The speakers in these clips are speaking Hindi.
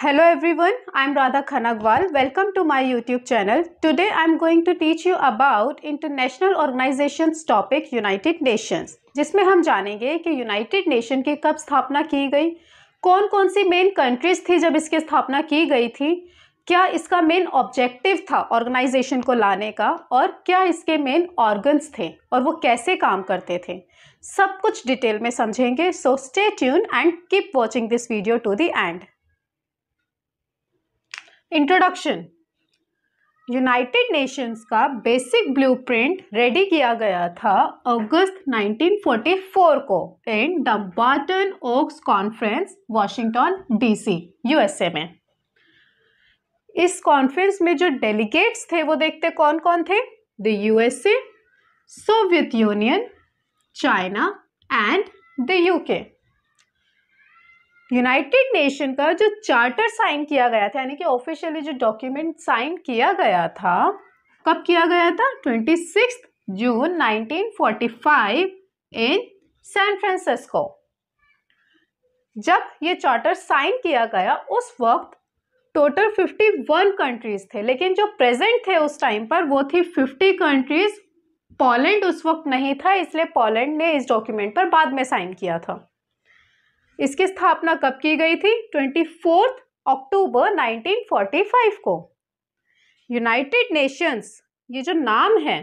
Hello everyone, I'm Radha Khanagwal. Welcome to my YouTube channel. Today I'm going to teach you about international organizations topic United Nations, जिसमें हम जानेंगे कि United Nation की कब स्थापना की गई कौन कौन सी मेन कंट्रीज थी जब इसकी स्थापना की गई थी क्या इसका मेन ऑब्जेक्टिव था ऑर्गेनाइजेशन को लाने का और क्या इसके मेन ऑर्गन्स थे और वो कैसे काम करते थे सब कुछ डिटेल में समझेंगे so stay tuned and keep watching this video to the end introduction United Nations का बेसिक ब्लूप्रिंट रेडी किया गया था अगस्त 1944 को in the Barton Oaks conference Washington DC USA में इस कॉन्फ्रेंस में जो डेलीगेट्स थे वो देखते कौन कौन थे the USA Soviet Union China and the UK United Nation का जो चार्टर साइन किया गया था यानी कि ऑफिशियली जो डॉक्यूमेंट साइन किया गया था कब किया गया था twenty six June 1945 in San Francisco जब ये चार्टर साइन किया गया उस वक्त टोटल 51 कंट्रीज थे लेकिन जो प्रेजेंट थे उस टाइम पर वो थी 50 कंट्रीज पोलैंड उस वक्त नहीं था इसलिए पोलैंड ने इस डॉक्यूमेंट पर बाद में साइन किया था इसकी स्थापना कब की गई थी ट्वेंटी फोर्थ अक्टूबर फाइव को यूनाइटेड नेशंस ये जो नाम है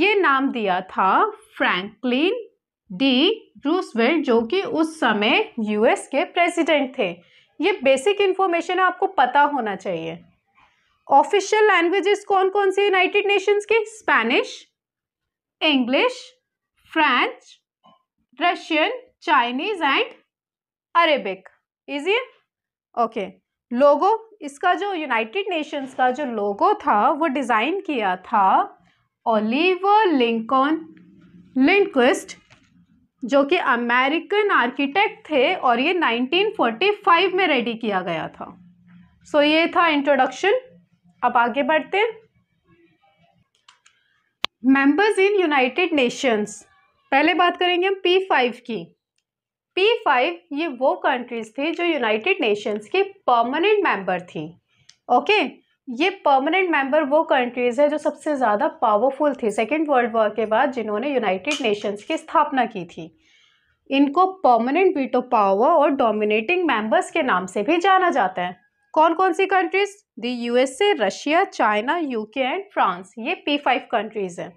ये नाम दिया था फ्रैंकलिन डी रूसवेल्ट जो कि उस समय यूएस के प्रेसिडेंट थे ये बेसिक इन्फॉर्मेशन आपको पता होना चाहिए ऑफिशियल लैंग्वेजेस कौन कौन सी यूनाइटेड नेशंस की Spanish English French Russian Chinese and Arabic easy okay logo इसका जो यूनाइटेड नेशंस का जो लोगो था वो डिज़ाइन किया था ओलिवर लिंकन लिंक्विस्ट जो कि अमेरिकन आर्किटेक्ट थे और ये 1945 में रेडी किया गया था सो so, ये था इंट्रोडक्शन अब आगे बढ़ते मेंबर्स इन यूनाइटेड नेशंस पहले बात करेंगे हम पी फाइव की पी फाइव ये वो कंट्रीज़ थी जो यूनाइटेड नेशंस की परमानेंट मेंबर थी ओके ये परमानेंट मेंबर वो कंट्रीज़ है जो सबसे ज़्यादा पावरफुल थी सेकेंड वर्ल्ड वॉर के बाद जिन्होंने यूनाइटेड नेशंस की स्थापना की थी इनको परमानेंट वीटो पावर और डोमिनेटिंग मेंबर्स के नाम से भी जाना जाता है कौन कौन सी countries the USA Russia China UK and France ये पी फाइव कंट्रीज़ हैं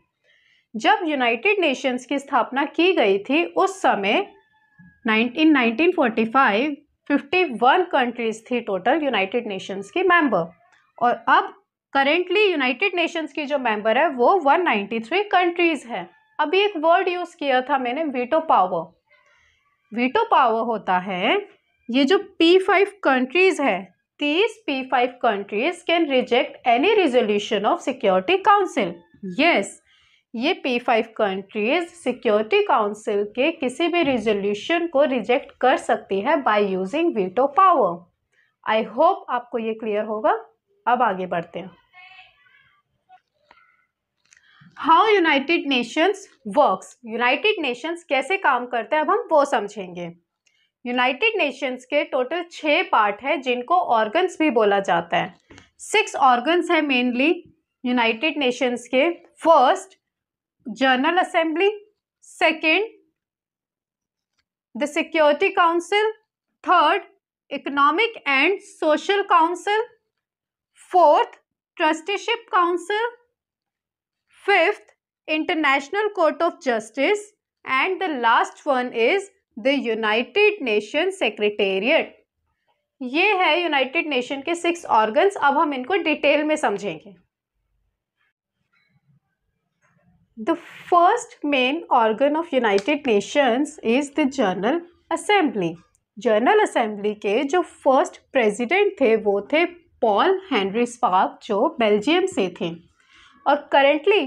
जब यूनाइटेड नेशंस की स्थापना की गई थी उस समय नाइनटीन 1945 कंट्रीज थी टोटल यूनाइटेड नेशंस की मेंबर और अब करेंटली यूनाइटेड नेशंस की जो मेंबर है वो 193 कंट्रीज हैं अभी एक वर्ड यूज़ किया था मैंने वीटो पावर वीटो पावर होता है ये जो पी फाइव कंट्रीज है तीस P five countries can reject any resolution of security council yes ये P five countries security council के किसी भी रिजोल्यूशन को रिजेक्ट कर सकती है by using veto power I hope आपको ये क्लियर होगा अब आगे बढ़ते हैं how United Nations works United Nations कैसे काम करते हैं अब हम वो समझेंगे यूनाइटेड नेशंस के टोटल छः पार्ट हैं जिनको ऑर्गन्स भी बोला जाता है सिक्स ऑर्गन्स हैं मेनली यूनाइटेड नेशंस के first general assembly second the security council third economic and social council fourth trusteeship council fifth international court of justice and the last one is the United Nation secretariat ये है यूनाइटेड नेशन के सिक्स ऑर्गन्स अब हम इनको डिटेल में समझेंगे The first main organ of United Nations is the General Assembly. General assembly के जो फर्स्ट प्रेसिडेंट थे वो थे पॉल हेनरी स्पार्क जो बेल्जियम से थे और करेंटली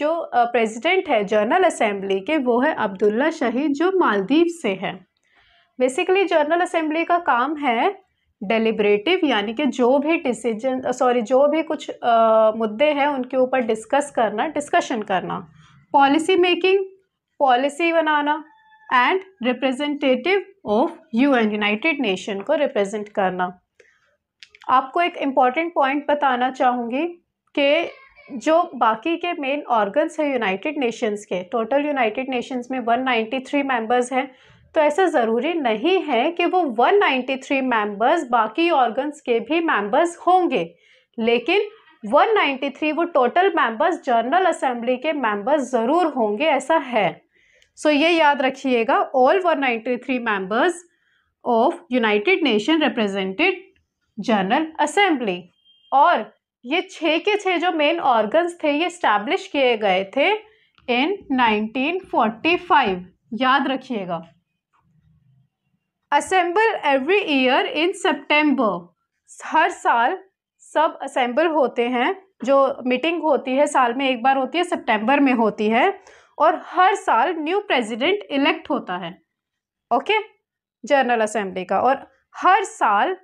जो प्रेसिडेंट है जनरल असेंबली के वो है अब्दुल्ला शहीद जो मालदीव से है बेसिकली जनरल असेंबली का काम है डेलिब्रेटिव यानी कि जो भी डिसीजन सॉरी जो भी कुछ आ, मुद्दे हैं उनके ऊपर डिस्कस करना डिस्कशन करना पॉलिसी मेकिंग पॉलिसी बनाना and representative of UN United Nation को रिप्रेजेंट करना आपको एक इम्पॉर्टेंट पॉइंट बताना चाहूँगी कि जो बाकी के मेन ऑर्गन्स हैं यूनाइटेड नेशंस के टोटल यूनाइटेड नेशंस में 193 मेंबर्स हैं तो ऐसा ज़रूरी नहीं है कि वो 193 मेंबर्स बाकी ऑर्गन्स के भी मेंबर्स होंगे लेकिन 193 वो टोटल मेंबर्स जनरल असेंबली के मेंबर्स ज़रूर होंगे ऐसा है सो so, ये याद रखिएगा all 193 members of United Nation represented general assembly और ये छः के छः जो मेन ऑर्गन्स थे ये इस्टेब्लिश किए गए थे इन 1945 याद रखिएगा assemble every year in September हर साल सब असेंबल होते हैं जो मीटिंग होती है साल में एक बार होती है सितंबर में होती है और हर साल न्यू प्रेसिडेंट इलेक्ट होता है ओके जनरल असेंबली का और हर साल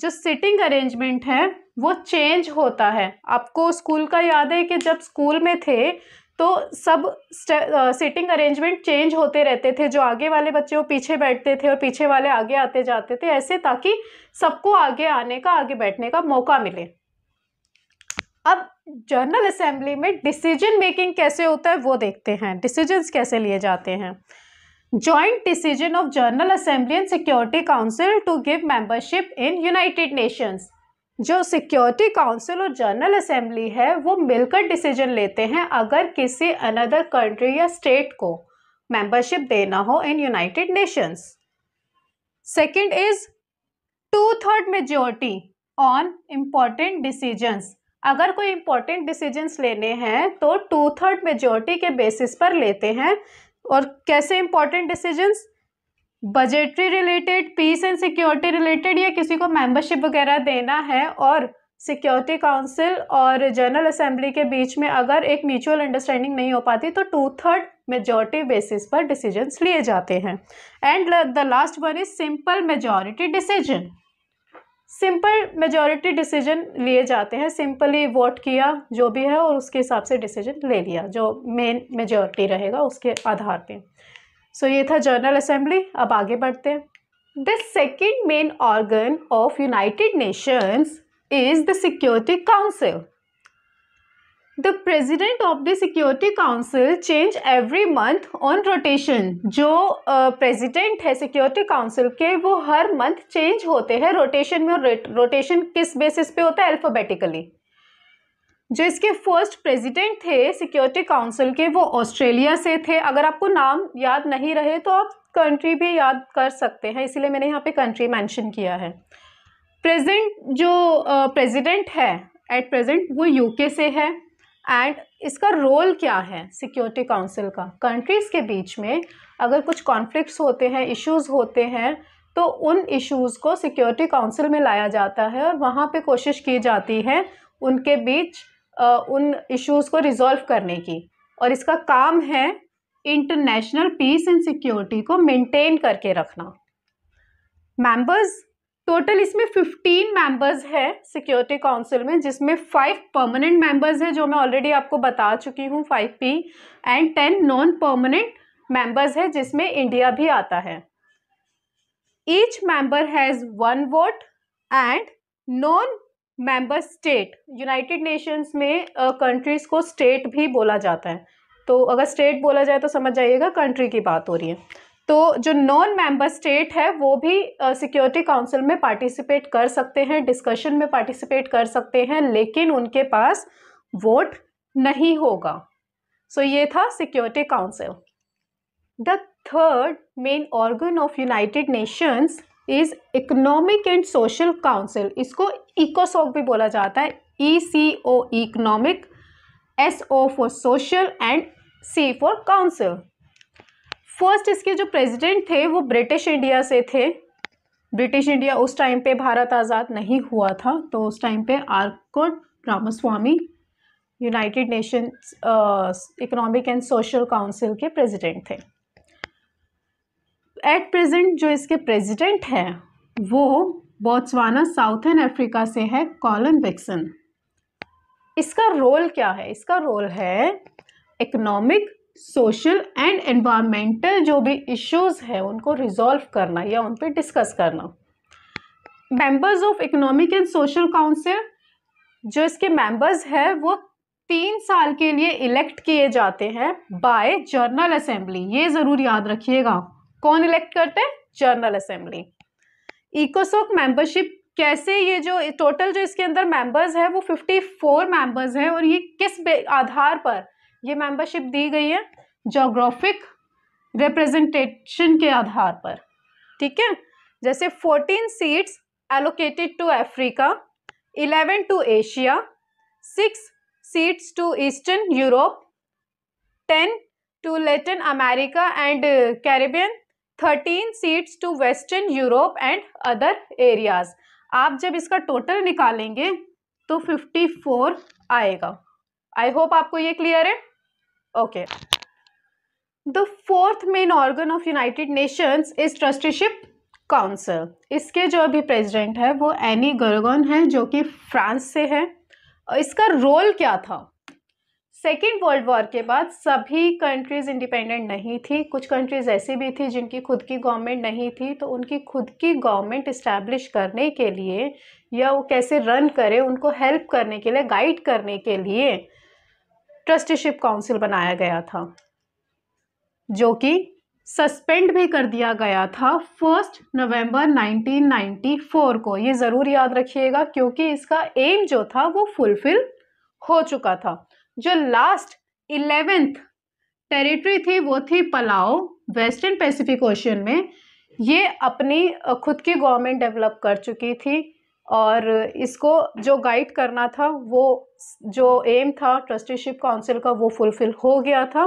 जो सिटिंग अरेंजमेंट है वो चेंज होता है आपको स्कूल का याद है कि जब स्कूल में थे तो सब सीटिंग अरेंजमेंट चेंज होते रहते थे जो आगे वाले बच्चे वो पीछे बैठते थे और पीछे वाले आगे आते जाते थे ऐसे ताकि सबको आगे आने का आगे बैठने का मौका मिले अब जनरल असेंबली में डिसीजन मेकिंग कैसे होता है वो देखते हैं डिसीजंस कैसे लिए जाते हैं joint decision of general assembly and security council to give membership in United Nations जो सिक्योरिटी काउंसिल और जनरल असेंबली है वो मिलकर डिसीजन लेते हैं अगर किसी अनदर कंट्री या स्टेट को मेंबरशिप देना हो in United Nations second is two third majority on important decisions अगर कोई इम्पॉर्टेंट डिसीजंस लेने हैं तो टू थर्ड मेजोरिटी के बेसिस पर लेते हैं और कैसे important decisions budgetary related peace and security related या किसी को मेंबरशिप वगैरह देना है और सिक्योरिटी काउंसिल और जनरल असेंबली के बीच में अगर एक म्यूचुअल अंडरस्टैंडिंग नहीं हो पाती तो टू थर्ड मेजॉरिटी बेसिस पर डिसीजंस लिए जाते हैं and the last one is simple majority decision simple majority decision लिए जाते हैं सिंपली वोट किया जो भी है और उसके हिसाब से डिसीजन ले लिया जो मेन मेजॉरिटी रहेगा उसके आधार पर सो ये था जनरल असेंबली अब आगे बढ़ते हैं the second main organ of United Nations is the security council the president of the security council change every month on rotation जो प्रेजिडेंट uh, है सिक्योरिटी काउंसिल के वो हर मंथ चेंज होते हैं रोटेशन में और रोटेशन किस बेसिस पे होता है अल्फ़ाबेटिकली जो इसके फर्स्ट प्रेसिडेंट थे सिक्योरिटी काउंसिल के वो ऑस्ट्रेलिया से थे अगर आपको नाम याद नहीं रहे तो आप कंट्री भी याद कर सकते हैं इसीलिए मैंने यहाँ पे कंट्री मेंशन किया है प्रेजेंट जो प्रेसिडेंट है एट प्रेजेंट वो यूके से है एंड इसका रोल क्या है सिक्योरिटी काउंसिल का कंट्रीज़ के बीच में अगर कुछ कॉन्फ्लिक्ट्स होते हैं इश्यूज़ होते हैं तो उन इश्यूज़ को सिक्योरिटी काउंसिल में लाया जाता है और वहाँ पे कोशिश की जाती है उनके बीच उन इश्यूज़ को रिजॉल्व करने की और इसका काम है इंटरनेशनल पीस एंड सिक्योरिटी को मेंटेन करके रखना मेंबर्स टोटल इसमें 15 मेंबर्स है सिक्योरिटी काउंसिल में जिसमें फाइव परमानेंट मेंबर्स हैं जो मैं ऑलरेडी आपको बता चुकी हूँ five P and ten non permanent members है जिसमें इंडिया भी आता है each member has one vote and non member state United Nations में कंट्रीज़ uh, को स्टेट भी बोला जाता है तो अगर स्टेट बोला जाए तो समझ जाइएगा कंट्री की बात हो रही है तो जो नॉन मेंबर स्टेट है वो भी सिक्योरिटी uh, काउंसिल में पार्टिसिपेट कर सकते हैं डिस्कशन में पार्टिसिपेट कर सकते हैं लेकिन उनके पास वोट नहीं होगा सो so, ये था security council the third main organ of United Nations is economic and social council इसको इकोसॉक भी बोला जाता है E C O economic S O for social and C for council first इसके जो प्रेसिडेंट थे वो ब्रिटिश इंडिया से थे ब्रिटिश इंडिया उस टाइम पे भारत आज़ाद नहीं हुआ था तो उस टाइम पे Arcot Ramaswami United Nations economic and social council के प्रेसिडेंट थे एट प्रेजेंट जो इसके प्रेसिडेंट हैं वो बोत्सवाना साउथर्न अफ्रीका से है कॉलन बिक्सन इसका रोल क्या है इसका रोल है इकोनॉमिक सोशल एंड एनवायरमेंटल जो भी इश्यूज हैं उनको रिजॉल्व करना या उन पर डिस्कस करना members of economic and social council जो इसके मेंबर्स हैं वो तीन साल के लिए इलेक्ट किए जाते हैं बाय जनरल असेंबली ये ज़रूर याद रखिएगा कौन इलेक्ट करते हैं जनरल असेंबली इकोसोक मेंबरशिप कैसे ये जो टोटल जो इसके अंदर मेंबर्स है वो 54 मेंबर्स हैं और ये किस आधार पर ये मेंबरशिप दी गई है जोग्राफिक रिप्रेजेंटेशन के आधार पर ठीक है जैसे 14 seats allocated to Africa 11 to Asia 6 seats to Eastern Europe 10 to Latin America and Caribbean thirteen seats to Western Europe and other areas आप जब इसका टोटल निकालेंगे तो फिफ्टी फोर आएगा आई होप आपको ये क्लियर है okay the fourth main organ of United Nations is trusteeship council इसके जो अभी प्रेसिडेंट है वो एनी गर्गन है जो कि फ्रांस से है इसका रोल क्या था सेकेंड वर्ल्ड वॉर के बाद सभी कंट्रीज़ इंडिपेंडेंट नहीं थी कुछ कंट्रीज़ ऐसी भी थी जिनकी खुद की गवर्नमेंट नहीं थी तो उनकी खुद की गवर्नमेंट इस्टेब्लिश करने के लिए या वो कैसे रन करें उनको हेल्प करने के लिए गाइड करने के लिए ट्रस्टीशिप काउंसिल बनाया गया था जो कि सस्पेंड भी कर दिया गया था फर्स्ट नवंबर 1994 को ये ज़रूर याद रखिएगा क्योंकि इसका एम जो था वो फुलफिल हो चुका था जो लास्ट इलेवेंथ टेरिटरी थी वो थी पलाओ वेस्टर्न पैसिफिक ओशन में ये अपनी खुद की गवर्नमेंट डेवलप कर चुकी थी और इसको जो गाइड करना था वो जो एम था ट्रस्टीशिप काउंसिल का वो फुलफिल हो गया था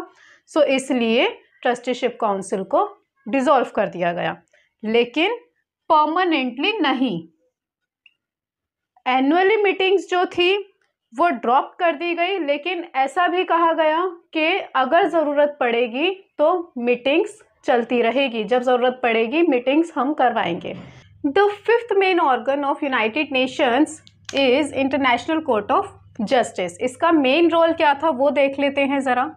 सो इसलिए ट्रस्टीशिप काउंसिल को डिज़ोल्व कर दिया गया लेकिन परमानेंटली नहीं एनुअली मीटिंग्स जो थी वो ड्रॉप कर दी गई लेकिन ऐसा भी कहा गया कि अगर ज़रूरत पड़ेगी तो मीटिंग्स चलती रहेगी जब ज़रूरत पड़ेगी मीटिंग्स हम करवाएंगे the fifth main organ of United Nations is international court of justice इसका मेन रोल क्या था वो देख लेते हैं ज़रा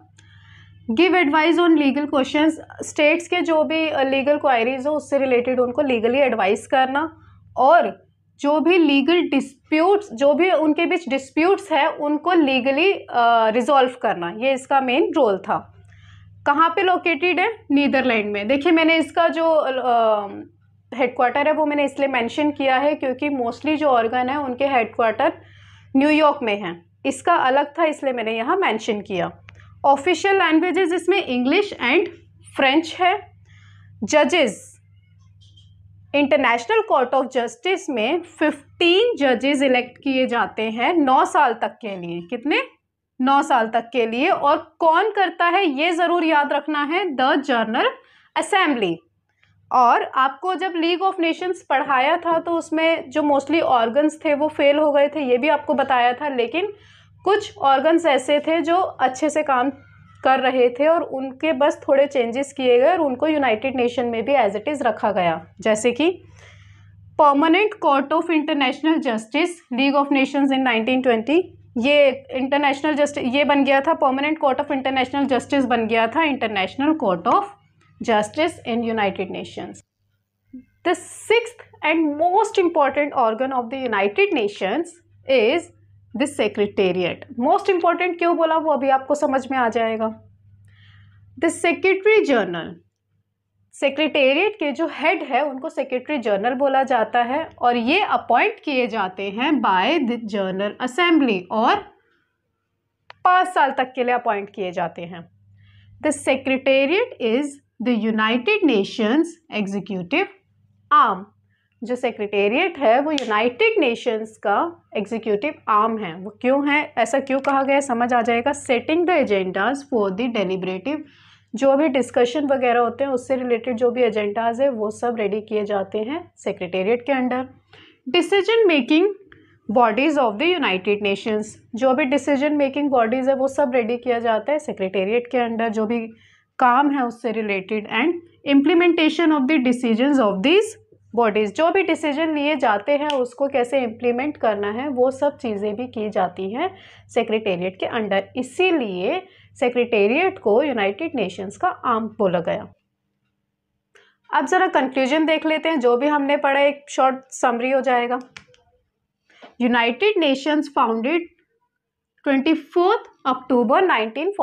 give advice on legal question states के जो भी लीगल uh, क्वायरीज हो उससे रिलेटेड उनको लीगली एडवाइस करना और जो भी लीगल डिस्प्यूट्स जो भी उनके बीच डिस्प्यूट्स हैं उनको लीगली रिजॉल्व करना ये इसका मेन रोल था कहाँ पे लोकेटेड है नीदरलैंड में देखिए मैंने इसका जो हेडक्वार्टर है वो मैंने इसलिए मेंशन किया है क्योंकि मोस्टली जो ऑर्गन है उनके हेडक्वार्टर न्यूयॉर्क में हैं इसका अलग था इसलिए मैंने यहाँ मेंशन किया ऑफिशियल लैंग्वेजेस इसमें इंग्लिश एंड फ्रेंच है जजेज इंटरनेशनल कोर्ट ऑफ जस्टिस में 15 जजेस इलेक्ट किए जाते हैं नौ साल तक के लिए कितने नौ साल तक के लिए और कौन करता है ये ज़रूर याद रखना है द जनरल असेंबली और आपको जब लीग ऑफ नेशंस पढ़ाया था तो उसमें जो मोस्टली ऑर्गन्स थे वो फेल हो गए थे ये भी आपको बताया था लेकिन कुछ ऑर्गन्स ऐसे थे जो अच्छे से काम कर रहे थे और उनके बस थोड़े चेंजेस किए गए और उनको यूनाइटेड नेशन में भी एज इट इज़ रखा गया जैसे कि permanent court of international justice league of nations in 1920 ये इंटरनेशनल जस्टिस ये बन गया था permanent court of international justice बन गया था international court of justice in United Nations the six and most important organ of the United Nations is this secretariat most important क्यों बोला वो अभी आपको समझ में आ जाएगा द सेक्रेटरी जर्नल सेक्रेटेरिएट के जो हेड है उनको सेक्रेटरी जनरल बोला जाता है और ये अपॉइंट किए जाते हैं बाय द जनरल असेंबली और पाँच साल तक के लिए अपॉइंट किए जाते हैं the secretariat is the United Nations executive arm जो सेक्रेटेरिएट है वो यूनाइटेड नेशंस का एग्जीक्यूटिव आर्म है वो क्यों है ऐसा क्यों कहा गया समझ आ जाएगा setting the agendas for the deliberative जो भी डिस्कशन वगैरह होते हैं उससे रिलेटेड जो भी एजेंडाज है वो सब रेडी किए जाते हैं सेक्रेटेरिएट के under decision making bodies of the United Nations जो भी डिसीजन मेकिंग बॉडीज़ है वो सब रेडी किया जाता है सेक्रेटेरिएट के अंडर जो भी काम है उससे related and implementation of the decision of this bodies जो भी डिसीजन लिए जाते हैं उसको कैसे इम्प्लीमेंट करना है वो सब चीज़ें भी की जाती हैं सेक्रेटेरिएट के अंडर इसीलिए सेक्रेटेरिएट को यूनाइटेड नेशंस का आम बोला गया अब ज़रा कंक्लूजन देख लेते हैं जो भी हमने पढ़ा एक शॉर्ट समरी हो जाएगा United Nations founded twenty fourth October nineteen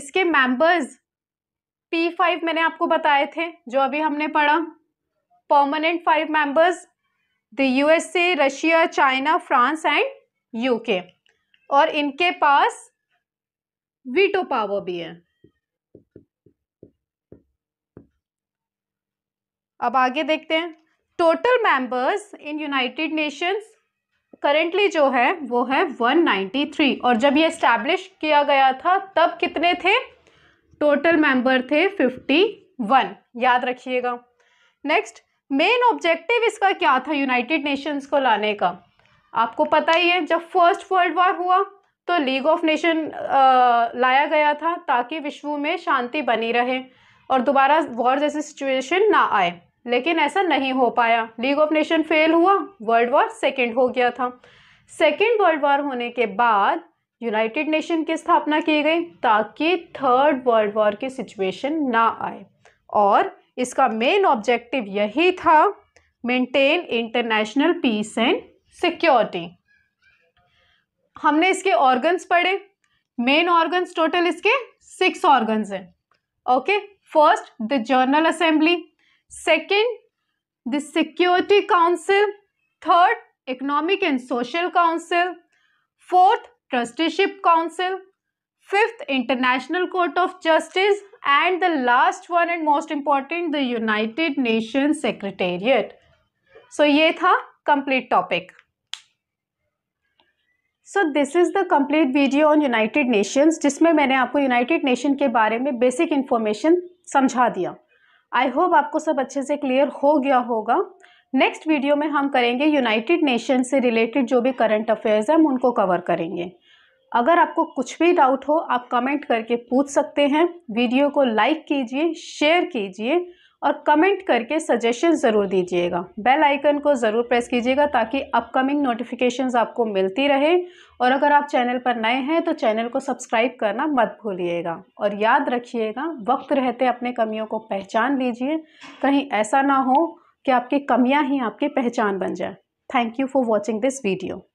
इसके मेम्बर्स पी मैंने आपको बताए थे जो अभी हमने पढ़ा permanent five members the USA Russia China France and UK और इनके पास वीटो पावर भी है अब आगे देखते हैं total members in United Nations currently जो है वो है 193 और जब ये इस्टेब्लिश किया गया था तब कितने थे टोटल मेंबर थे 51 याद रखिएगा नेक्स्ट मेन ऑब्जेक्टिव इसका क्या था यूनाइटेड नेशंस को लाने का आपको पता ही है जब फर्स्ट वर्ल्ड वॉर हुआ तो लीग ऑफ नेशन लाया गया था ताकि विश्व में शांति बनी रहे और दोबारा वॉर जैसी सिचुएशन ना आए लेकिन ऐसा नहीं हो पाया लीग ऑफ नेशन फेल हुआ वर्ल्ड वॉर सेकेंड हो गया था सेकेंड वर्ल्ड वॉर होने के बाद यूनाइटेड नेशन की स्थापना की गई ताकि थर्ड वर्ल्ड वॉर की सिचुएशन ना आए और इसका मेन ऑब्जेक्टिव यही था maintain international peace and security हमने इसके ऑर्गन्स पढ़े मेन ऑर्गन्स टोटल इसके सिक्स ऑर्गन्स हैं okay first the general assembly second the security council third economic and social council fourth trusteeship council fifth international court of justice and the last one and most important the United Nation secretariat so ये था complete topic so this is the complete video on United Nations जिसमें मैंने आपको यूनाइटेड नेशन के बारे में बेसिक इन्फॉर्मेशन समझा दिया आई होप आपको सब अच्छे से क्लियर हो गया होगा नेक्स्ट वीडियो में हम करेंगे यूनाइटेड नेशन से रिलेटेड जो भी करंट अफेयर्स हैं हम उनको कवर करेंगे अगर आपको कुछ भी डाउट हो आप कमेंट करके पूछ सकते हैं वीडियो को लाइक कीजिए शेयर कीजिए और कमेंट करके सजेशन ज़रूर दीजिएगा बेल आइकन को ज़रूर प्रेस कीजिएगा ताकि अपकमिंग नोटिफिकेशंस आपको मिलती रहे और अगर आप चैनल पर नए हैं तो चैनल को सब्सक्राइब करना मत भूलिएगा और याद रखिएगा वक्त रहते अपने कमियों को पहचान लीजिए कहीं ऐसा ना हो कि आपकी कमियां ही आपकी पहचान बन जाए thank you for watching this video